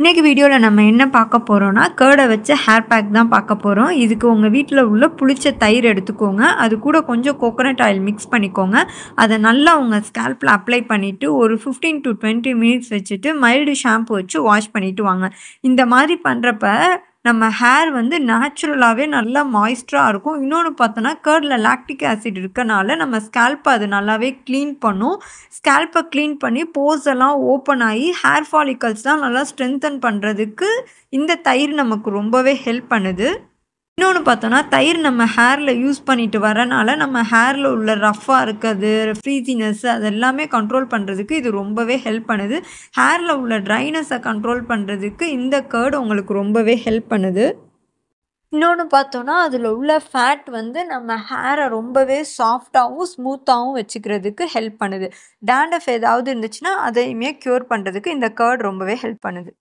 இன்றைக்கி வீடியோவில் நம்ம என்ன பார்க்க போகிறோன்னா கேர்டை வச்சு ஹேர் பேக் தான் பார்க்க போகிறோம் இதுக்கு உங்கள் வீட்டில் உள்ள புளிச்ச தயிர் எடுத்துக்கோங்க அது கூட கொஞ்சம் கோகோனட் ஆயில் மிக்ஸ் பண்ணிக்கோங்க அதை நல்லா உங்கள் ஸ்கேல்பில் அப்ளை பண்ணிவிட்டு ஒரு ஃபிஃப்டீன் டு டுவெண்ட்டி மினிட்ஸ் வச்சுட்டு மைல்டு ஷாம்பு வச்சு வாஷ் பண்ணிவிட்டு வாங்க இந்த மாதிரி பண்ணுறப்ப நம்ம ஹேர் வந்து நேச்சுரலாகவே நல்லா மாய்ஸ்டராக இருக்கும் இன்னொன்று பார்த்தோன்னா கர்டில் லாக்டிக் ஆசிட் இருக்கனால நம்ம ஸ்கேல்ப்பை அது நல்லாவே க்ளீன் பண்ணும் ஸ்கேல்ப்பை க்ளீன் பண்ணி போஸ் எல்லாம் ஓப்பன் ஆகி ஹேர் ஃபாலிக்கல்ஸ்லாம் நல்லா ஸ்ட்ரென்தன் பண்ணுறதுக்கு இந்த தயிர் நமக்கு ரொம்பவே ஹெல்ப் பண்ணுது இன்னொன்று பார்த்தோன்னா தயிர் நம்ம ஹேரில் யூஸ் பண்ணிட்டு வரனால நம்ம ஹேரில் உள்ள ரஃப்பாக இருக்கிறது ஃப்ரீசினஸ் அது எல்லாமே கண்ட்ரோல் பண்ணுறதுக்கு இது ரொம்பவே ஹெல்ப் பண்ணுது ஹேரில் உள்ள ட்ரைனஸை கண்ட்ரோல் பண்ணுறதுக்கு இந்த கேர்டு உங்களுக்கு ரொம்பவே ஹெல்ப் பண்ணுது இன்னொன்று பார்த்தோன்னா அதில் உள்ள ஃபேட் வந்து நம்ம ஹேரை ரொம்பவே சாஃப்டாகவும் ஸ்மூத்தாகவும் வச்சுக்கிறதுக்கு ஹெல்ப் பண்ணுது டேண்டஃப் ஏதாவது இருந்துச்சுன்னா அதையுமே க்யூர் பண்ணுறதுக்கு இந்த கேர்ட் ரொம்பவே ஹெல்ப் பண்ணுது